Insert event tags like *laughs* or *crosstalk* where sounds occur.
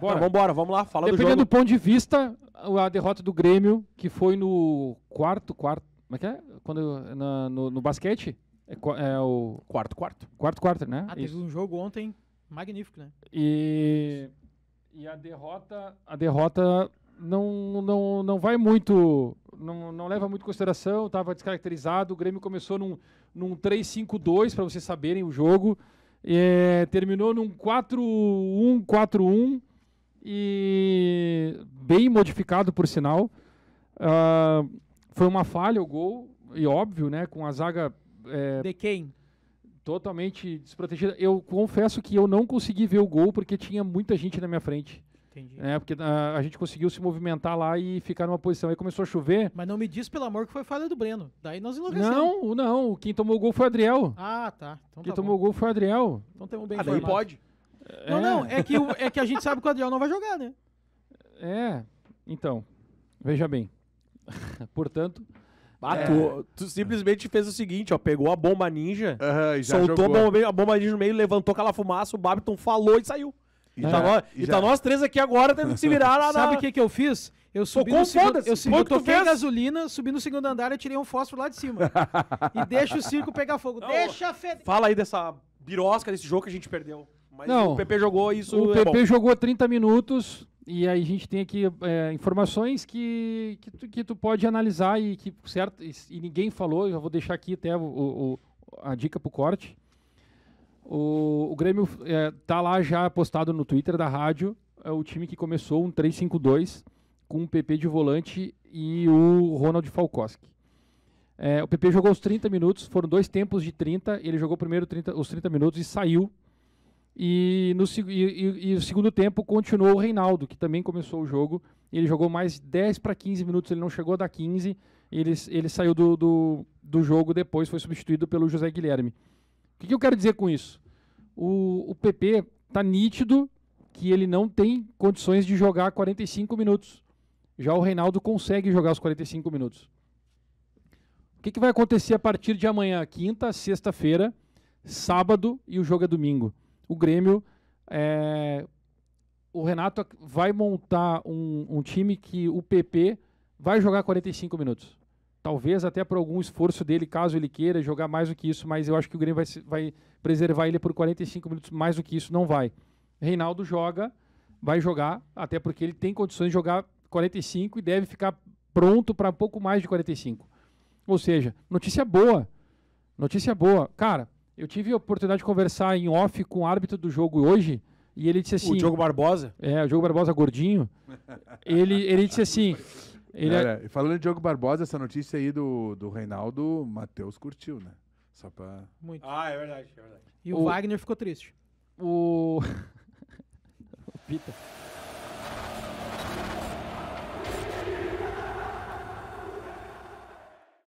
Bora. Então, vambora, vamos lá, fala Dependendo do jogo. do ponto de vista, a derrota do Grêmio, que foi no quarto, quarto, como é que é? Quando, na, no, no, basquete? É, é, o... Quarto, quarto. Quarto, quarto, né? Ah, teve Isso. um jogo ontem magnífico, né? E, e a derrota, a derrota não, não, não vai muito, não, não leva muito em consideração, estava descaracterizado, o Grêmio começou num, num 3-5-2, para vocês saberem o jogo, é, terminou num 4-1-4-1, e bem modificado por sinal. Uh, foi uma falha o gol, e óbvio, né? Com a zaga. É, de quem? Totalmente desprotegida. Eu confesso que eu não consegui ver o gol porque tinha muita gente na minha frente. Entendi. Né, porque a, ah, a gente conseguiu se movimentar lá e ficar numa posição. Aí começou a chover. Mas não me diz, pelo amor, que foi falha do Breno. Daí nós enlouquecemos. Não, não. Quem tomou o gol foi o Adriel. Ah, tá. Então quem tá tomou o gol foi o Adriel. Então temos bem ah, daí pode. É. Não, não, é que, o, é que a gente sabe que o Adriel não vai jogar, né? É, então, veja bem. *laughs* Portanto, ah, é. tu, tu, simplesmente fez o seguinte, ó, pegou a bomba ninja, uhum, soltou a bomba, a bomba, ninja no meio, levantou aquela fumaça, o Babiton falou e saiu. E, é. tá, nós, e tá nós três aqui agora tendo que se virar lá na... Sabe o que que eu fiz? Eu subi, Tocou no segundo, eu, subi, eu toquei gasolina, subi no segundo andar e tirei um fósforo lá de cima. e deixa o circo pegar fogo. Não, deixa feder. Fala aí dessa birosca desse jogo que a gente perdeu. Mas não, o PP jogou isso. O PP é bom. jogou 30 minutos e aí a gente tem aqui é, informações que, que tu, que, tu, pode analisar e que certo e, ninguém falou. Eu vou deixar aqui até o, o, a dica para o corte. O, o Grêmio é, tá lá já postado no Twitter da rádio é o time que começou um 3-5-2 com o PP de volante e o Ronald Falkowski. É, o PP jogou os 30 minutos, foram dois tempos de 30, ele jogou primeiro 30, os 30 minutos e saiu e, no, e, e, segundo tempo continuou o Reinaldo, que também começou o jogo. Ele jogou mais 10 para 15 minutos, ele não chegou a dar 15. Ele, ele saiu do, do, do jogo depois, foi substituído pelo José Guilherme. O que, que eu quero dizer com isso? O, o PP tá nítido que ele não tem condições de jogar 45 minutos. Já o Reinaldo consegue jogar os 45 minutos. O que, que vai acontecer a partir de amanhã? Quinta, sexta-feira, sábado e o jogo é domingo o Grêmio. É, o Renato vai montar um, um, time que o PP vai jogar 45 minutos. Talvez até por algum esforço dele, caso ele queira jogar mais do que isso, mas eu acho que o Grêmio vai, vai preservar ele por 45 minutos, mais do que isso não vai. Reinaldo joga, vai jogar, até porque ele tem condições de jogar 45 e deve ficar pronto para pouco mais de 45. Ou seja, notícia boa. Notícia boa. Cara, eu tive a oportunidade de conversar em off com o árbitro do jogo hoje. E ele disse assim. O Diogo Barbosa? É, o Diogo Barbosa gordinho. ele, ele disse assim. Ele é... é falando de Diogo Barbosa, essa notícia aí do, do Reinaldo, Matheus curtiu, né? Só pra. Muito. Ah, é verdade, é verdade. E o, o Wagner ficou triste. O. *laughs* Pita.